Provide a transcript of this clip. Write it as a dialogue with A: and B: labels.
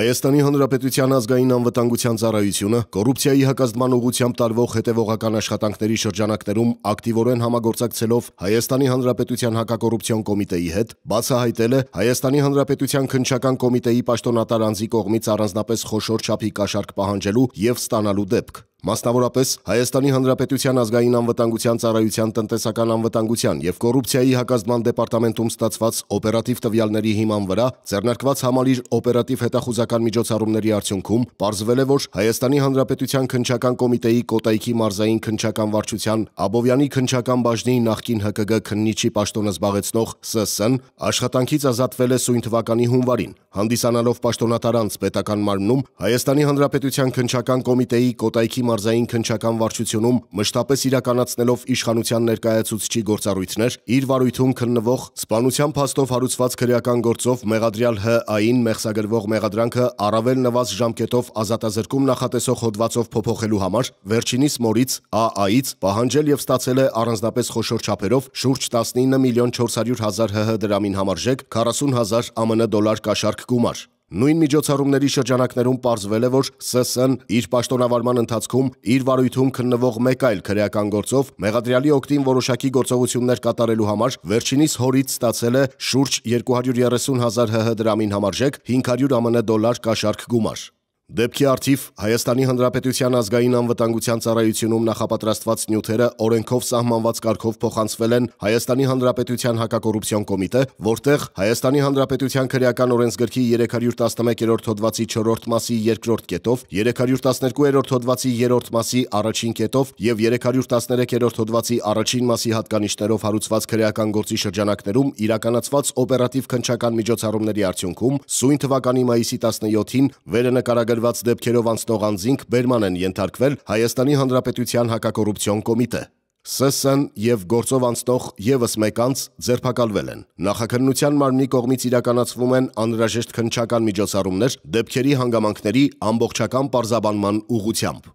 A: Հայաստանի Հանրապետության ազգային անվտանգության ծառայությունը կոռուպցիայի հակազդման ուղղությամբ տարվող հետևողական աշխատանքների շրջանակներում ակտիվորեն համագործակցելով Հայաստանի Հանրապետության հակակոռուպցիոն կոմիտեի հետ բացահայտել է Հայաստանի Հանրապետության քննչական կոմիտեի պաշտոնատար անձի կողմից առանձնապես խոշոր չափի կաշառք պահանջելու եւ ստանալու դեպք։ Մասնավորապես Հայաստանի Հանրապետության ազգային անվտանգության ծառայության տնտեսական անվտանգության եւ կոռուպցիայի հակազդման դեպարտամենտում ստացված օպերատիվ տվյալների հիման վրա ձեռնարկված համալիր օպերատիվ հետախուզական միջոցառումների արդյունքում ողջվել է, որ Հայաստանի Հանրապետության քնչական կոմիտեի Կոտայքի մարզային քնչական վարչության Աբովյանի քնչական բաժնի նախկին ՀԿԳ քննիչի պաշտոնը զբաղեցնող ՍՍ-ն աշխատանքից ազատվել է սույն թվականի հունվարին, հանդիսանալով պաշտոնատար անձ պետական մարմնում Հայաստանի Հանրապետության քնչական կոմիտեի Կոտայքի մարզային քնչական վարչությունում մշտապես իրականացնելով իշխանության ներկայացուցիչի գործառույթներ, իր վարույթում քննվող սպանության փաստով հարուցված քրեական գործով Մեղադրյալ ՀԱ-ին մեղսագրվող մեղադրանքը առավել նվազ ժամկետով ազատազրկում նախատեսող հոդվածով փոփոխելու համար վերջինիս մորից ԱԱ-ից պահանջել եւ ստացել է առանձնապես խոշոր չափերով շուրջ 19 միլիոն 400 հազար ՀՀ դրամին համարժեք 40 հազար ԱՄՆ դոլար կաշառք գումար։ Նույն միջոցառումների շրջանակներում պարզվել է, որ ՍՍ-ն իր պաշտոնավարման ընթացքում իր վարույթում քննվող մեկ այլ քրեական գործով մեղադրյալի օգտին որոշակի գործողություններ կատարելու համար վերջինիս հորից ստացել է շուրջ 230 հազար ՀՀ դրամին համարժեք 500 ԱՄՆ դոլար կաշառք գումար։ Դեպքի արդիվ Հայաստանի Հանրապետության ազգային անվտանգության ծառայությունում նախապատրաստված նյութերը օրենքով սահմանված կարգով փոխանցվել են Հայաստանի Հանրապետության հակակոռուպցիոն կոմիտե, որտեղ Հայաստանի Հանրապետության քրեական օրենսգրքի 311-րդ հոդվածի 4-րդ մասի 2-րդ կետով, 312-րդ հոդվածի 3-րդ մասի առաջին կետով եւ 313-րդ հոդվածի առաջին մասի հատկանիշներով հարուցված քրեական գործի շրջանակներում իրականացված օպերատիվ քննչական միջոցառումների արդյունքում սույն թվականի մայիսի 17-ին վերնկարագրվել վերաբերված դեպքերով անցնող անձինք բերման են ենթարկվել Հայաստանի Հանրապետության հակակոռուպցիոն կոմիտե։ ՍՍՆ եւ գործով անցնող եւս մեկ անձ ձերբակալվել են։ Նախաքննության մարմնի կողմից իրականացվում են անհրաժեշտ քննչական միջոցառումներ դեպքերի հանգամանքների ամբողջական պարզաբանման ուղղությամբ։